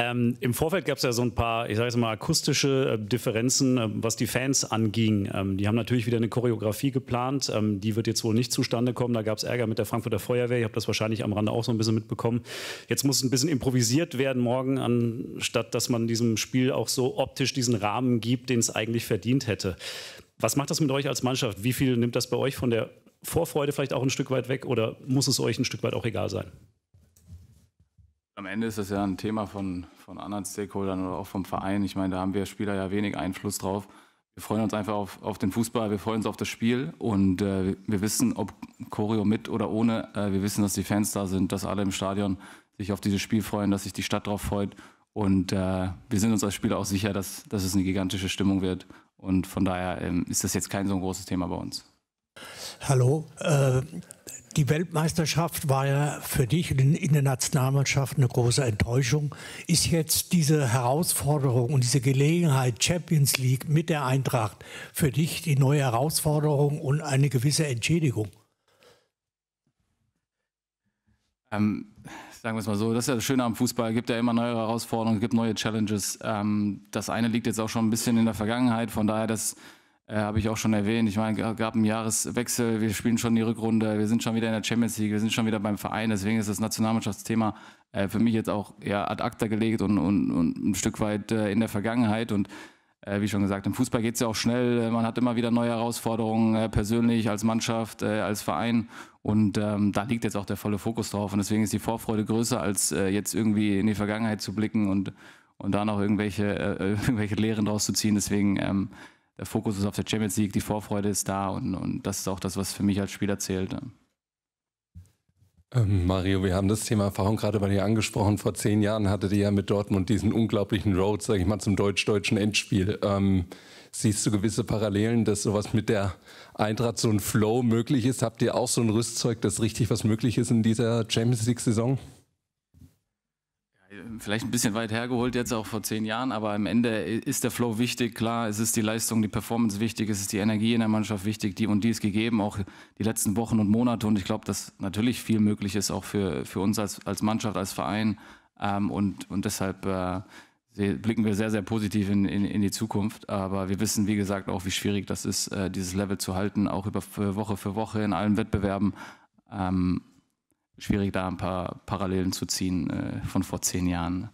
Ähm, Im Vorfeld gab es ja so ein paar, ich sage jetzt mal, akustische äh, Differenzen, äh, was die Fans anging. Ähm, die haben natürlich wieder eine Choreografie geplant. Ähm, die wird jetzt wohl nicht zustande kommen. Da gab es Ärger mit der Frankfurter Feuerwehr. Ich habe das wahrscheinlich am Rande auch so ein bisschen mitbekommen. Jetzt muss ein bisschen improvisiert werden morgen, anstatt dass man diesem Spiel auch so optisch diesen Rahmen gibt, den es eigentlich verdient hätte. Was macht das mit euch als Mannschaft? Wie viel nimmt das bei euch von der Vorfreude vielleicht auch ein Stück weit weg oder muss es euch ein Stück weit auch egal sein? Am Ende ist das ja ein Thema von, von anderen Stakeholdern oder auch vom Verein. Ich meine, da haben wir Spieler ja wenig Einfluss drauf. Wir freuen uns einfach auf, auf den Fußball, wir freuen uns auf das Spiel und äh, wir wissen, ob Choreo mit oder ohne, äh, wir wissen, dass die Fans da sind, dass alle im Stadion sich auf dieses Spiel freuen, dass sich die Stadt darauf freut. Und äh, wir sind uns als Spieler auch sicher, dass, dass es eine gigantische Stimmung wird. Und von daher ähm, ist das jetzt kein so ein großes Thema bei uns. Hallo, äh, die Weltmeisterschaft war ja für dich in der Nationalmannschaft eine große Enttäuschung. Ist jetzt diese Herausforderung und diese Gelegenheit Champions League mit der Eintracht für dich die neue Herausforderung und eine gewisse Entschädigung? Ähm, sagen wir es mal so, das ist ja das Schöne am Fußball. Es gibt ja immer neue Herausforderungen, es gibt neue Challenges. Ähm, das eine liegt jetzt auch schon ein bisschen in der Vergangenheit, von daher, dass äh, Habe ich auch schon erwähnt. Ich meine, gab einen Jahreswechsel, wir spielen schon die Rückrunde, wir sind schon wieder in der Champions League, wir sind schon wieder beim Verein. Deswegen ist das Nationalmannschaftsthema äh, für mich jetzt auch eher ad acta gelegt und, und, und ein Stück weit äh, in der Vergangenheit. Und äh, wie schon gesagt, im Fußball geht es ja auch schnell. Äh, man hat immer wieder neue Herausforderungen, äh, persönlich, als Mannschaft, als Verein. Und ähm, da liegt jetzt auch der volle Fokus drauf. Und deswegen ist die Vorfreude größer, als jetzt irgendwie in die Vergangenheit zu blicken und, und da noch irgendwelche, irgendwelche Lehren draus zu ziehen. Deswegen. Ähm, der Fokus ist auf der Champions League, die Vorfreude ist da und, und das ist auch das, was für mich als Spieler zählt. Ähm, Mario, wir haben das Thema Erfahrung gerade bei dir angesprochen. Vor zehn Jahren hattet ihr ja mit Dortmund diesen unglaublichen Road, sag ich mal, zum deutsch-deutschen Endspiel. Ähm, siehst du gewisse Parallelen, dass sowas mit der Eintracht so ein Flow möglich ist? Habt ihr auch so ein Rüstzeug, dass richtig was möglich ist in dieser Champions League-Saison? vielleicht ein bisschen weit hergeholt jetzt auch vor zehn Jahren, aber am Ende ist der Flow wichtig, klar, es ist die Leistung, die Performance wichtig, es ist die Energie in der Mannschaft wichtig, die und die ist gegeben, auch die letzten Wochen und Monate und ich glaube, dass natürlich viel möglich ist, auch für, für uns als, als Mannschaft, als Verein ähm, und, und deshalb äh, blicken wir sehr, sehr positiv in, in, in, die Zukunft, aber wir wissen, wie gesagt, auch, wie schwierig das ist, äh, dieses Level zu halten, auch über für Woche für Woche in allen Wettbewerben. Ähm, schwierig, da ein paar Parallelen zu ziehen äh, von vor zehn Jahren.